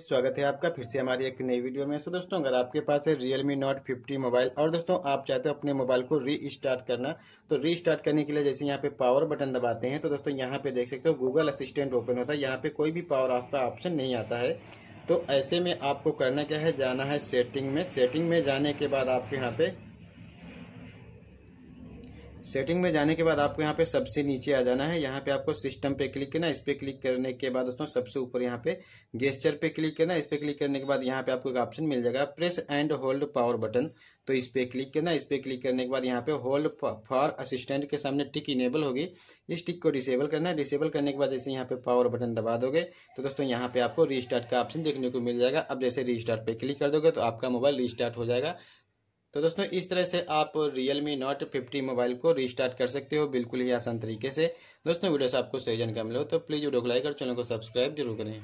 स्वागत है आपका फिर से हमारी एक नई वीडियो में सो दोस्तों अगर आपके पास है Realme Note 50 मोबाइल और दोस्तों आप चाहते हो अपने मोबाइल को री स्टार्ट करना तो री स्टार्ट करने के लिए जैसे यहाँ पे पावर बटन दबाते हैं तो दोस्तों यहाँ पे देख सकते हो गूगल असिस्टेंट ओपन होता है यहाँ पे कोई भी पावर आपका ऑप्शन नहीं आता है तो ऐसे में आपको करना क्या है जाना है सेटिंग में सेटिंग में जाने के बाद आपके यहाँ पे सेटिंग में जाने के बाद आपको यहाँ पे सबसे नीचे आ जाना है यहाँ पे आपको सिस्टम पे क्लिक करना इस पे क्लिक करने के बाद दोस्तों सबसे ऊपर यहाँ पे गेस्चर पे क्लिक करना इस पे क्लिक करने के बाद यहाँ पे आपको एक ऑप्शन मिल जाएगा press and hold power button तो इस पे क्लिक करना इस पे क्लिक करने के बाद यहाँ पे होल्ड फॉर असिस्टेंट के सामने टिक इनेबल होगी इस टिक को डिसेबल करना है डिसेबल करने के बाद जैसे यहाँ पे पावर बटन दबा दोगे तो दोस्तों यहाँ पे आपको रिस्टार्ट का ऑप्शन देखने को मिल जाएगा अब जैसे रिस्टार्ट पे क्लिक कर दोगे तो आपका मोबाइल रिस्टार्ट हो जाएगा तो दोस्तों इस तरह से आप Realme Note 50 मोबाइल को रिस्टार्ट कर सकते हो बिल्कुल ही आसान तरीके से दोस्तों वीडियो से आपको सही जानकारी मिले तो प्लीज़ वीडियो को लाइक और चैनल को सब्सक्राइब जरूर करें